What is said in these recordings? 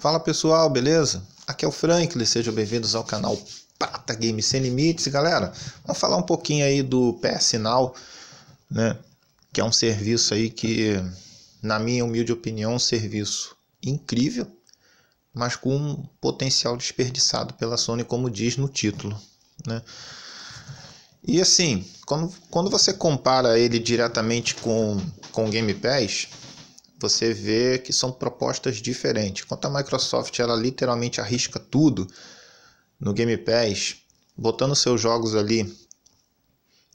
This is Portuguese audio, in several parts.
Fala pessoal, beleza? Aqui é o Franklin, sejam bem-vindos ao canal Pata Games Sem Limites. Galera, vamos falar um pouquinho aí do PS Now, né? Que é um serviço aí que, na minha humilde opinião, é um serviço incrível, mas com um potencial desperdiçado pela Sony, como diz no título, né? E assim, quando, quando você compara ele diretamente com, com o Game Pass, você vê que são propostas diferentes. Enquanto a Microsoft ela literalmente arrisca tudo no Game Pass, botando seus jogos ali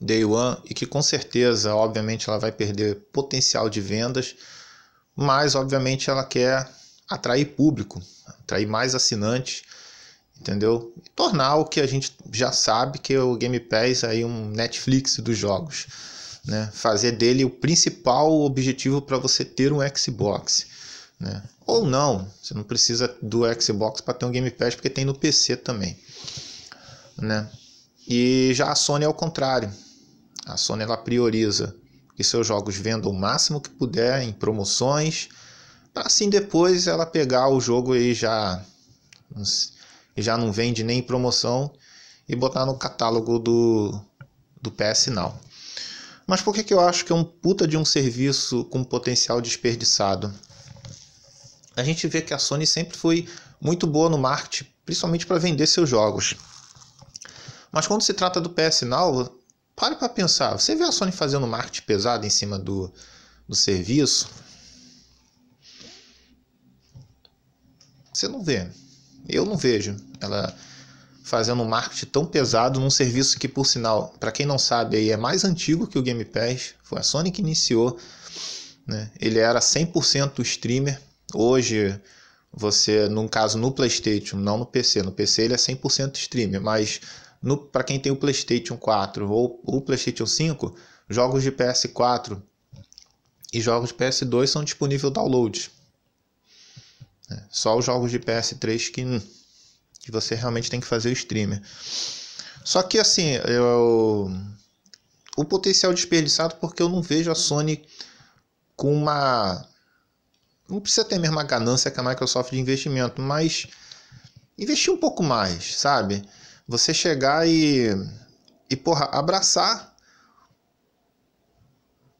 Day One e que com certeza, obviamente, ela vai perder potencial de vendas, mas obviamente ela quer atrair público, atrair mais assinantes, entendeu? E tornar o que a gente já sabe que é o Game Pass aí um Netflix dos jogos né? Fazer dele o principal objetivo para você ter um Xbox, né? Ou não, você não precisa do Xbox para ter um Game Pass porque tem no PC também, né? E já a Sony é o contrário. A Sony ela prioriza que seus jogos vendam o máximo que puder em promoções, para assim depois ela pegar o jogo e já já não vende nem em promoção e botar no catálogo do do PS Now. Mas por que, que eu acho que é um puta de um serviço com potencial desperdiçado? A gente vê que a Sony sempre foi muito boa no marketing, principalmente para vender seus jogos. Mas quando se trata do PS Now, pare para pensar. Você vê a Sony fazendo marketing pesado em cima do, do serviço? Você não vê. Eu não vejo. Ela fazendo um marketing tão pesado num serviço que, por sinal, para quem não sabe, aí é mais antigo que o Game Pass, foi a Sony que iniciou. Né? Ele era 100% streamer. Hoje, você, num caso no PlayStation, não no PC, no PC ele é 100% streamer, mas para quem tem o PlayStation 4 ou o PlayStation 5, jogos de PS4 e jogos de PS2 são disponíveis download. É, só os jogos de PS3 que que você realmente tem que fazer o streamer. Só que assim, eu... o potencial desperdiçado porque eu não vejo a Sony com uma não precisa ter a mesma ganância que a Microsoft de investimento, mas investir um pouco mais, sabe? Você chegar e e porra, abraçar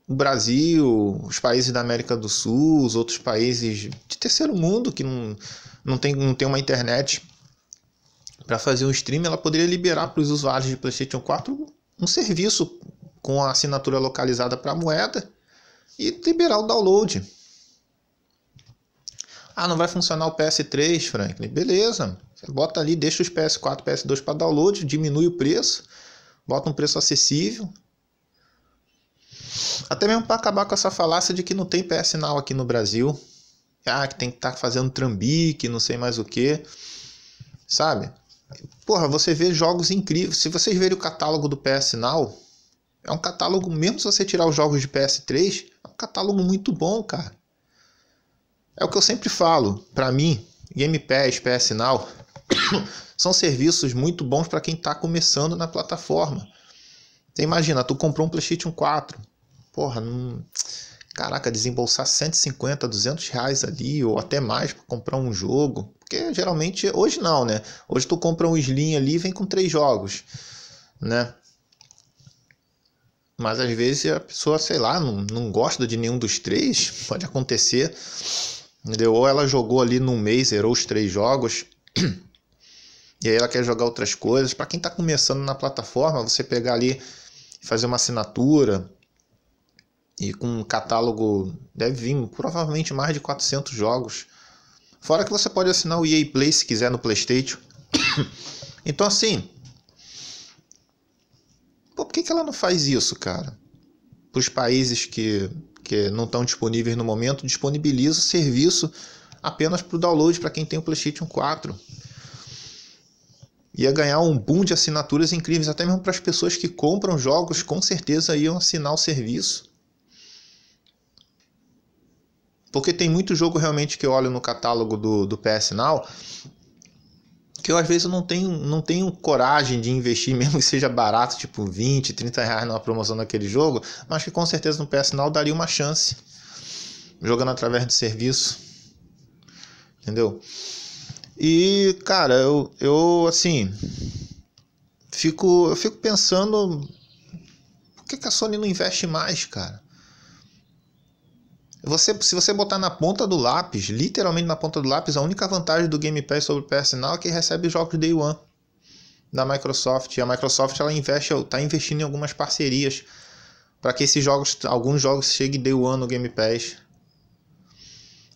o Brasil, os países da América do Sul, os outros países de terceiro mundo que não, não, tem, não tem uma internet para fazer um stream, ela poderia liberar para os usuários de PlayStation 4 um serviço com a assinatura localizada para a moeda e liberar o download. Ah, não vai funcionar o PS3, Franklin. Beleza, você bota ali, deixa os PS4 PS2 para download, diminui o preço, bota um preço acessível. Até mesmo para acabar com essa falácia de que não tem PS Now aqui no Brasil. Ah, que tem que estar tá fazendo trambique, não sei mais o que. Sabe? porra, você vê jogos incríveis. Se vocês verem o catálogo do PS Now, é um catálogo, mesmo se você tirar os jogos de PS3, é um catálogo muito bom, cara. É o que eu sempre falo, para mim, Game Pass, PS Now, são serviços muito bons para quem tá começando na plataforma. Você imagina, tu comprou um PlayStation 4, porra, não... caraca, desembolsar 150, 200 reais ali, ou até mais para comprar um jogo, porque geralmente, hoje não, né? Hoje tu compra um Slim ali e vem com três jogos, né? Mas às vezes a pessoa, sei lá, não, não gosta de nenhum dos três, pode acontecer. Entendeu? Ou ela jogou ali num mês, zerou os três jogos, e aí ela quer jogar outras coisas. Para quem está começando na plataforma, você pegar ali fazer uma assinatura e com um catálogo deve vir provavelmente mais de 400 jogos Fora que você pode assinar o EA Play se quiser no PlayStation. então assim, Pô, por que, que ela não faz isso, cara? Para os países que, que não estão disponíveis no momento, disponibiliza o serviço apenas para o download para quem tem o PlayStation 4. Ia ganhar um boom de assinaturas incríveis, até mesmo para as pessoas que compram jogos, com certeza iam assinar o serviço. Porque tem muito jogo realmente que eu olho no catálogo do, do PS Now que eu às vezes não tenho, não tenho coragem de investir, mesmo que seja barato, tipo 20, 30 reais numa promoção daquele jogo, mas que com certeza no PS Now daria uma chance, jogando através do serviço, entendeu? E, cara, eu, eu assim, fico, eu fico pensando, por que, que a Sony não investe mais, cara? Você, se você botar na ponta do lápis, literalmente na ponta do lápis, a única vantagem do Game Pass sobre o PS Now é que recebe jogos Day One da Microsoft. E a Microsoft ela investe, está investindo em algumas parcerias para que esses jogos, alguns jogos cheguem Day One no Game Pass.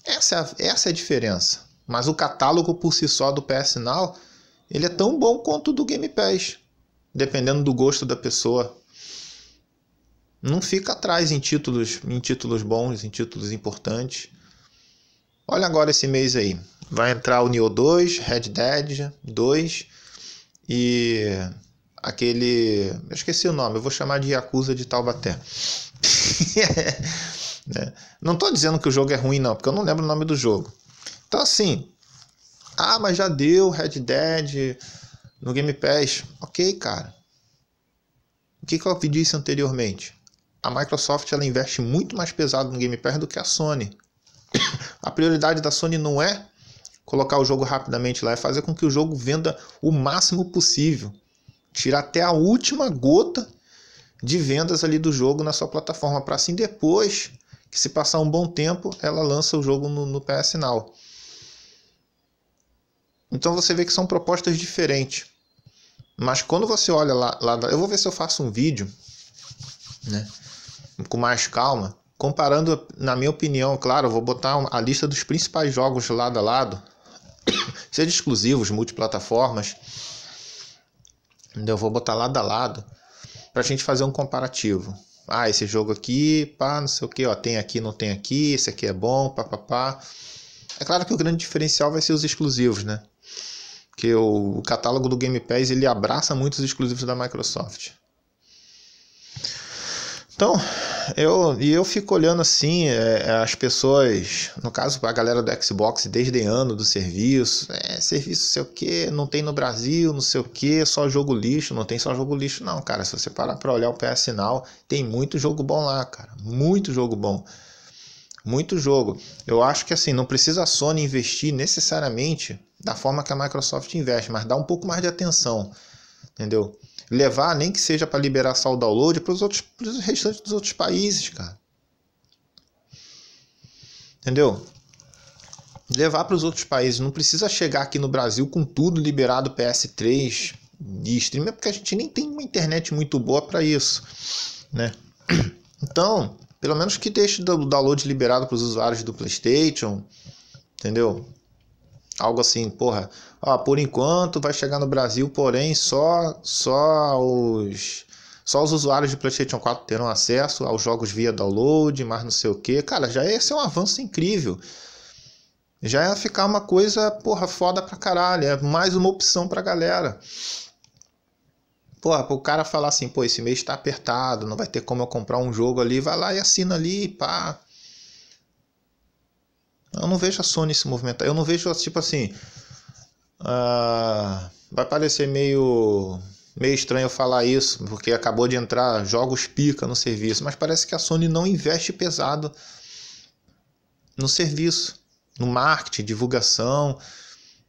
Essa é a, essa é a diferença. Mas o catálogo por si só do PS Now, ele é tão bom quanto o do Game Pass, dependendo do gosto da pessoa não fica atrás em títulos, em títulos bons, em títulos importantes. Olha agora esse mês aí. Vai entrar o Neo 2, Red Dead 2 e aquele. Eu esqueci o nome, eu vou chamar de Yakuza de Taubaté. Né? não estou dizendo que o jogo é ruim, não, porque eu não lembro o nome do jogo. Então, assim. Ah, mas já deu Red Dead no Game Pass. Ok, cara. O que, que eu pedi anteriormente? a Microsoft ela investe muito mais pesado no Game Pass do que a Sony. A prioridade da Sony não é colocar o jogo rapidamente lá, é fazer com que o jogo venda o máximo possível. Tirar até a última gota de vendas ali do jogo na sua plataforma, para assim depois que se passar um bom tempo, ela lança o jogo no, no PS Now. Então você vê que são propostas diferentes. Mas quando você olha lá, lá eu vou ver se eu faço um vídeo, né? com mais calma, comparando, na minha opinião, claro, vou botar a lista dos principais jogos lado a lado, seja exclusivos, multiplataformas. Eu vou botar lado a lado para a gente fazer um comparativo. Ah, esse jogo aqui, pá, não sei o que, ó, tem aqui, não tem aqui, esse aqui é bom, pá, pá, pá. É claro que o grande diferencial vai ser os exclusivos, né? que o catálogo do Game Pass ele abraça muitos exclusivos da Microsoft. Então, eu, e eu fico olhando assim é, é, as pessoas, no caso a galera do Xbox desdenhando do serviço, é, serviço sei o que, não tem no Brasil, não sei o que, só jogo lixo, não tem só jogo lixo não, cara, se você parar para olhar o PS Now, tem muito jogo bom lá, cara, muito jogo bom, muito jogo. Eu acho que assim, não precisa a Sony investir necessariamente da forma que a Microsoft investe, mas dá um pouco mais de atenção, entendeu? levar, nem que seja para liberar só o download, para os outros, restantes dos outros países, cara. Entendeu? Levar para os outros países. Não precisa chegar aqui no Brasil com tudo liberado PS3 e streamer, é porque a gente nem tem uma internet muito boa para isso, né? Então, pelo menos que deixe o download liberado para os usuários do PlayStation, entendeu? Algo assim, porra, ó, por enquanto vai chegar no Brasil, porém só só os só os usuários de PlayStation 4 terão acesso aos jogos via download, mas não sei o que. Cara, já ia ser um avanço incrível. Já ia ficar uma coisa, porra, foda pra caralho. É mais uma opção pra galera. Porra, o cara falar assim, pô, esse mês tá apertado, não vai ter como eu comprar um jogo ali, vai lá e assina ali, pá. Eu não vejo a Sony se movimentar. Eu não vejo, tipo assim. Uh, vai parecer meio, meio estranho falar isso, porque acabou de entrar jogos pica no serviço, mas parece que a Sony não investe pesado no serviço, no marketing, divulgação.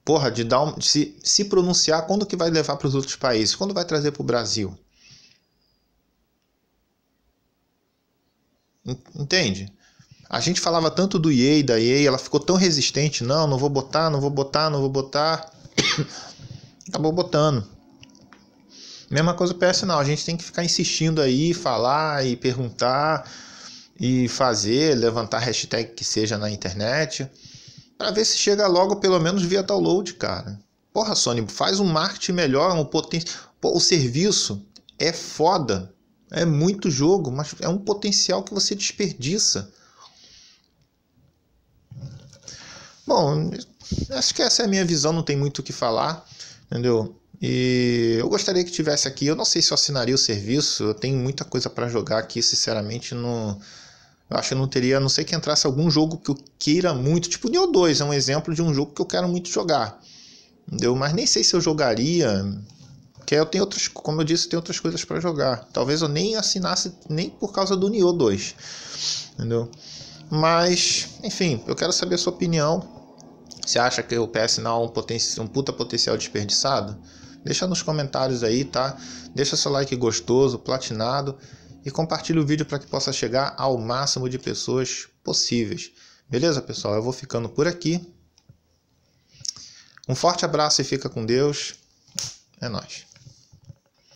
Porra, de dar um, de se, se pronunciar quando que vai levar para os outros países, quando vai trazer para o Brasil. Entende? A gente falava tanto do Yei, da Yei, ela ficou tão resistente, não, não vou botar, não vou botar, não vou botar. Acabou botando. Mesma coisa o PS, A gente tem que ficar insistindo aí, falar e perguntar e fazer, levantar hashtag que seja na internet, para ver se chega logo pelo menos via download, cara. Porra, Sony, faz um marketing melhor, um poten... o serviço é foda. É muito jogo, mas é um potencial que você desperdiça. Bom, acho que essa é a minha visão, não tem muito o que falar, entendeu? E eu gostaria que tivesse aqui. Eu não sei se eu assinaria o serviço, eu tenho muita coisa para jogar aqui, sinceramente, não. Eu acho que eu não teria, a não sei que entrasse algum jogo que eu queira muito, tipo Neo 2 é um exemplo de um jogo que eu quero muito jogar. Entendeu? Mas nem sei se eu jogaria, porque eu tenho outras, como eu disse, tem outras coisas para jogar. Talvez eu nem assinasse nem por causa do Neo 2. Entendeu? Mas, enfim, eu quero saber a sua opinião você acha que o PS não é um, poten um puta potencial desperdiçado? Deixa nos comentários aí, tá? Deixa seu like gostoso, platinado e compartilhe o vídeo para que possa chegar ao máximo de pessoas possíveis. Beleza, pessoal? Eu vou ficando por aqui. Um forte abraço e fica com Deus. É nós.